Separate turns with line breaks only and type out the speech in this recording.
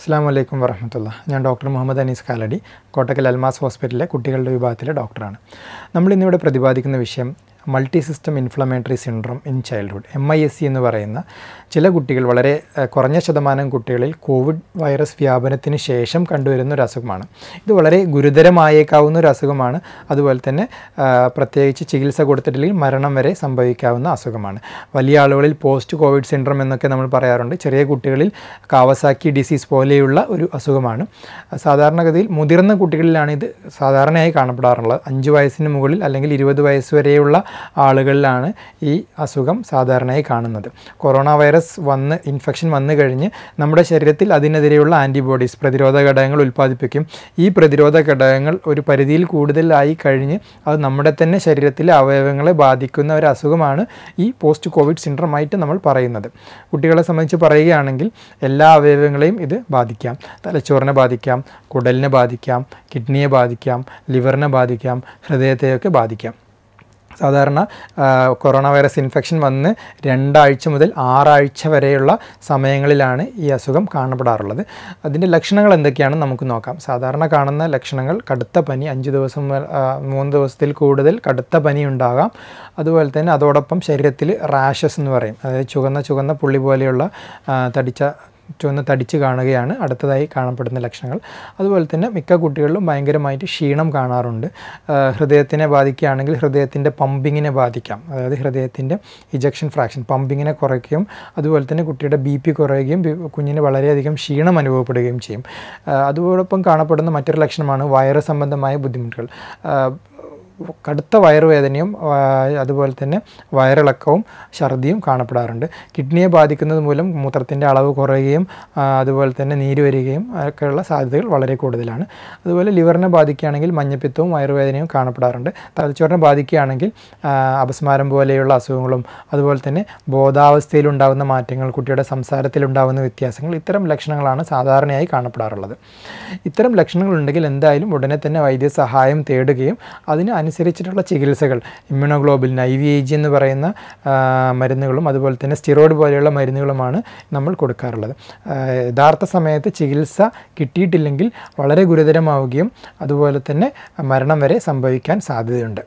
അസ്സാം വലൈക്കും വരഹമത്തുള്ള ഞാൻ ഡോക്ടർ മുഹമ്മദ് അനീസ് കാലടി കോട്ടക്കൽ അൽമാസ് ഹോസ്പിറ്റലിലെ കുട്ടികളുടെ വിഭാഗത്തിലെ ഡോക്ടറാണ് നമ്മൾ ഇന്നിവിടെ പ്രതിപാദിക്കുന്ന വിഷയം multi system inflammatory syndrome in childhood M I S C എന്ന് പറയുന്ന ചില കുട്ടികൾ വളരെ കുറഞ്ഞ ശതമാനം കുട്ടികളിൽ കോവിഡ് വൈറസ് വ്യാപനത്തിന് ശേഷം കണ്ടുവരുന്ന ഒരു അസുഖമാണ് ഇത് വളരെ ഗുരുതരമായേക്കാവുന്ന ഒരു അസുഖമാണ് അതുപോലെ തന്നെ പ്രത്യേകിച്ച് ചികിത്സ കൊടുത്തിട്ടില്ലെങ്കിൽ മരണം വരെ സംഭവിക്കാവുന്ന അസുഖമാണ് വലിയ ആളുകളിൽ പോസ്റ്റ് കോവിഡ് സിൻഡ്രോം എന്നൊക്കെ നമ്മൾ പറയാറുണ്ട് ചെറിയ കുട്ടികളിൽ കാവസാക്കി ഡിസീസ് പോലെയുള്ള ഒരു അസുഖമാണ് സാധാരണഗതിയിൽ മുതിർന്ന കുട്ടികളിലാണ് ഇത് സാധാരണയായി കാണപ്പെടാറുള്ളത് അഞ്ച് വയസ്സിന് മുകളിൽ അല്ലെങ്കിൽ ഇരുപത് വയസ്സ് വരെയുള്ള ആളുകളിലാണ് ഈ അസുഖം സാധാരണയായി കാണുന്നത് കൊറോണ വൈറസ് വന്ന് ഇൻഫെക്ഷൻ വന്നു കഴിഞ്ഞ് നമ്മുടെ ശരീരത്തിൽ അതിനെതിരെയുള്ള ആൻറ്റിബോഡീസ് പ്രതിരോധ ഘടകങ്ങൾ ഉൽപ്പാദിപ്പിക്കും ഈ പ്രതിരോധ ഘടകങ്ങൾ ഒരു പരിധിയിൽ കൂടുതലായി കഴിഞ്ഞ് അത് നമ്മുടെ തന്നെ ശരീരത്തിലെ അവയവങ്ങളെ ബാധിക്കുന്ന ഒരു അസുഖമാണ് ഈ പോസ്റ്റ് കോവിഡ് സിൻഡ്രമായിട്ട് നമ്മൾ പറയുന്നത് കുട്ടികളെ സംബന്ധിച്ച് പറയുകയാണെങ്കിൽ എല്ലാ അവയവങ്ങളെയും ഇത് ബാധിക്കാം തലച്ചോറിനെ ബാധിക്കാം കുടലിനെ ബാധിക്കാം കിഡ്നിയെ ബാധിക്കാം ലിവറിനെ ബാധിക്കാം ഹൃദയത്തെയൊക്കെ ബാധിക്കാം സാധാരണ കൊറോണ വൈറസ് ഇൻഫെക്ഷൻ വന്ന് രണ്ടാഴ്ച മുതൽ ആറാഴ്ച വരെയുള്ള സമയങ്ങളിലാണ് ഈ അസുഖം കാണപ്പെടാറുള്ളത് അതിൻ്റെ ലക്ഷണങ്ങൾ എന്തൊക്കെയാണെന്ന് നമുക്ക് നോക്കാം സാധാരണ കാണുന്ന ലക്ഷണങ്ങൾ കടുത്ത പനി അഞ്ച് ദിവസം മൂന്ന് ദിവസത്തിൽ കൂടുതൽ കടുത്ത പനി ഉണ്ടാകാം അതുപോലെ തന്നെ അതോടൊപ്പം ശരീരത്തിൽ റാഷസ് എന്ന് പറയും അതായത് ചുവന്ന ചുവന്ന പുള്ളി പോലെയുള്ള തടിച്ച ചുവന്ന് തടിച്ച് കാണുകയാണ് അടുത്തതായി കാണപ്പെടുന്ന ലക്ഷണങ്ങൾ അതുപോലെ തന്നെ മിക്ക കുട്ടികളിലും ഭയങ്കരമായിട്ട് ക്ഷീണം കാണാറുണ്ട് ഹൃദയത്തിനെ ബാധിക്കുകയാണെങ്കിൽ ഹൃദയത്തിൻ്റെ പമ്പിങ്ങിനെ ബാധിക്കാം അതായത് ഹൃദയത്തിൻ്റെ ഇജക്ഷൻ ഫ്രാക്ഷൻ പമ്പിങ്ങിനെ കുറയ്ക്കുകയും അതുപോലെ തന്നെ കുട്ടിയുടെ ബി പി കുറയുകയും കുഞ്ഞിന് വളരെയധികം ക്ഷീണം അനുഭവപ്പെടുകയും ചെയ്യും അതോടൊപ്പം കാണപ്പെടുന്ന മറ്റൊരു ലക്ഷണമാണ് വയറ് സംബന്ധമായ ബുദ്ധിമുട്ടുകൾ കടുത്ത വയറുവേദനയും അതുപോലെ തന്നെ വയറിളക്കവും ഛർദിയും കാണപ്പെടാറുണ്ട് കിഡ്നിയെ ബാധിക്കുന്നത് മൂലം മൂത്രത്തിൻ്റെ അളവ് കുറയുകയും അതുപോലെ തന്നെ നീര് വരികയും ഒക്കെയുള്ള സാധ്യതകൾ വളരെ കൂടുതലാണ് അതുപോലെ ലിവറിനെ ബാധിക്കുകയാണെങ്കിൽ മഞ്ഞപ്പിത്തവും വയറുവേദനയും കാണപ്പെടാറുണ്ട് തലച്ചോറിനെ ബാധിക്കുകയാണെങ്കിൽ അപസ്മാരം പോലെയുള്ള അസുഖങ്ങളും അതുപോലെ തന്നെ ബോധാവസ്ഥയിലുണ്ടാകുന്ന മാറ്റങ്ങൾ കുട്ടിയുടെ സംസാരത്തിലുണ്ടാകുന്ന വ്യത്യാസങ്ങൾ ഇത്തരം ലക്ഷണങ്ങളാണ് സാധാരണയായി കാണപ്പെടാറുള്ളത് ഇത്തരം ലക്ഷണങ്ങളുണ്ടെങ്കിൽ എന്തായാലും ഉടനെ തന്നെ വൈദ്യസഹായം തേടുകയും അതിന് അനു അതിനനുസരിച്ചിട്ടുള്ള ചികിത്സകൾ immunoglobulin I V I G എന്ന് പറയുന്ന മരുന്നുകളും അതുപോലെ തന്നെ സ്റ്റിറോയിഡ് പോലെയുള്ള മരുന്നുകളുമാണ് നമ്മൾ കൊടുക്കാറുള്ളത് യഥാർത്ഥ സമയത്ത് ചികിത്സ കിട്ടിയിട്ടില്ലെങ്കിൽ വളരെ ഗുരുതരമാവുകയും അതുപോലെ തന്നെ മരണം വരെ സംഭവിക്കാൻ സാധ്യതയുണ്ട്